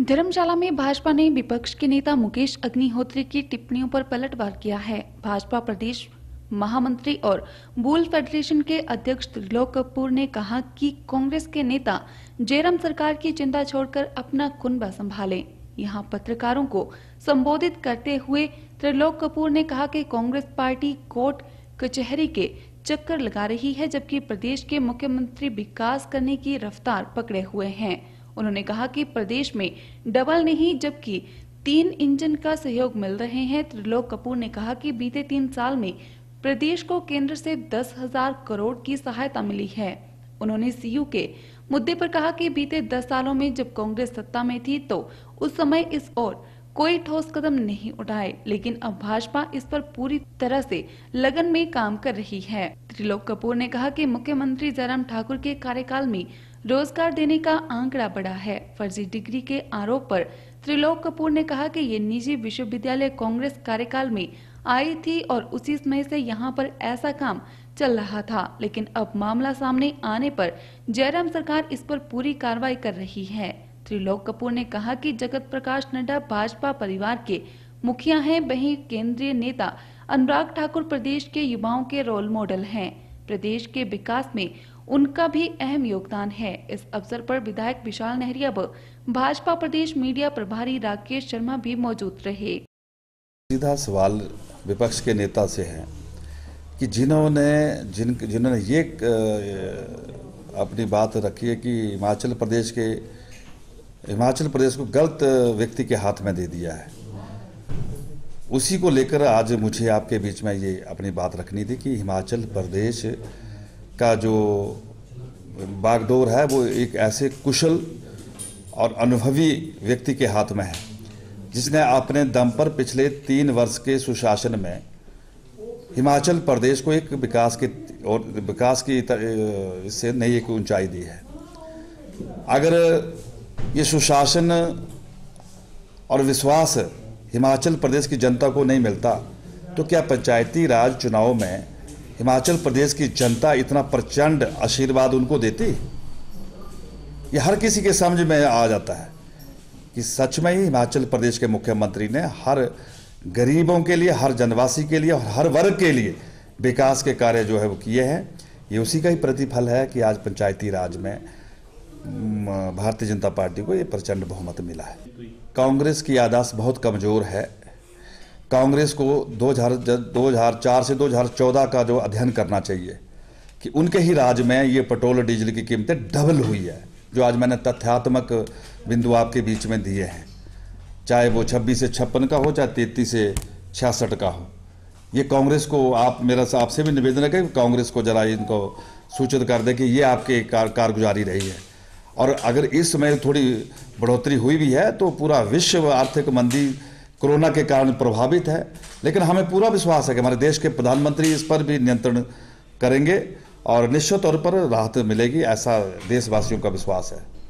धर्मशाला में भाजपा ने विपक्ष के नेता मुकेश अग्निहोत्री की टिप्पणियों पर पलटवार किया है भाजपा प्रदेश महामंत्री और बूल फेडरेशन के अध्यक्ष त्रिलोक कपूर ने कहा कि कांग्रेस के नेता जयराम सरकार की चिंता छोड़कर अपना कुनबा संभाले यहाँ पत्रकारों को संबोधित करते हुए त्रिलोक कपूर ने कहा कि कांग्रेस पार्टी कोर्ट कचहरी के चक्कर लगा रही है जबकि प्रदेश के मुख्यमंत्री विकास करने की रफ्तार पकड़े हुए हैं उन्होंने कहा कि प्रदेश में डबल नहीं जबकि तीन इंजन का सहयोग मिल रहे हैं त्रिलोक कपूर ने कहा कि बीते तीन साल में प्रदेश को केंद्र से दस हजार करोड़ की सहायता मिली है उन्होंने सीयू के मुद्दे पर कहा कि बीते दस सालों में जब कांग्रेस सत्ता में थी तो उस समय इस ओर कोई ठोस कदम नहीं उठाए लेकिन अब भाजपा इस पर पूरी तरह से लगन में काम कर रही है त्रिलोक कपूर ने कहा कि मुख्यमंत्री जयराम ठाकुर के कार्यकाल में रोजगार देने का आंकड़ा बढ़ा है फर्जी डिग्री के आरोप पर त्रिलोक कपूर ने कहा कि ये निजी विश्वविद्यालय कांग्रेस कार्यकाल में आई थी और उसी समय से यहाँ पर ऐसा काम चल रहा था लेकिन अब मामला सामने आने पर जयराम सरकार इस पर पूरी कार्रवाई कर रही है त्रिलोक कपूर ने कहा कि जगत प्रकाश नड्डा भाजपा परिवार के मुखिया हैं वही केंद्रीय नेता अनुराग ठाकुर प्रदेश के युवाओं के रोल मॉडल हैं प्रदेश के विकास में उनका भी अहम योगदान है इस अवसर पर विधायक विशाल नेहरिया व भाजपा प्रदेश मीडिया प्रभारी राकेश शर्मा भी मौजूद रहे सीधा सवाल विपक्ष के नेता से है कि जिन्होंने जिन जिन्होंने ये अपनी बात रखी है कि हिमाचल प्रदेश के हिमाचल प्रदेश को गलत व्यक्ति के हाथ में दे दिया है उसी को लेकर आज मुझे आपके बीच में ये अपनी बात रखनी थी कि हिमाचल प्रदेश का जो बागडोर है वो एक ऐसे कुशल और अनुभवी व्यक्ति के हाथ में है जिसने अपने दम पर पिछले तीन वर्ष के सुशासन में हिमाचल प्रदेश को एक विकास के और विकास की इससे नई एक ऊंचाई दी है अगर ये सुशासन और विश्वास हिमाचल प्रदेश की जनता को नहीं मिलता तो क्या पंचायती राज चुनाव में हिमाचल प्रदेश की जनता इतना प्रचंड आशीर्वाद उनको देती ये हर किसी के समझ में आ जाता है कि सच में ही हिमाचल प्रदेश के मुख्यमंत्री ने हर गरीबों के लिए हर जनवासी के लिए और हर वर्ग के लिए विकास के कार्य जो है वो किए हैं ये उसी का ही प्रतिफल है कि आज पंचायती राज में भारतीय जनता पार्टी को ये प्रचंड बहुमत मिला है कांग्रेस की यादाश्त बहुत कमज़ोर है कांग्रेस को हजार चार से 2014 का जो अध्ययन करना चाहिए कि उनके ही राज में ये पेट्रोल डीजल की कीमतें डबल हुई है जो आज मैंने तथ्यात्मक बिंदु आपके बीच में दिए हैं चाहे वो छब्बीस से छप्पन का हो चाहे तैतीस से छियासठ का हो ये कांग्रेस को आप मेरा आपसे भी निवेदन है कि कांग्रेस को जरा इनको सूचित कर दे कि ये आपके कार कारगुजारी रही है और अगर इस समय थोड़ी बढ़ोतरी हुई भी है तो पूरा विश्व आर्थिक मंदी कोरोना के कारण प्रभावित है लेकिन हमें पूरा विश्वास है कि हमारे देश के प्रधानमंत्री इस पर भी नियंत्रण करेंगे और निश्चित तौर पर राहत मिलेगी ऐसा देशवासियों का विश्वास है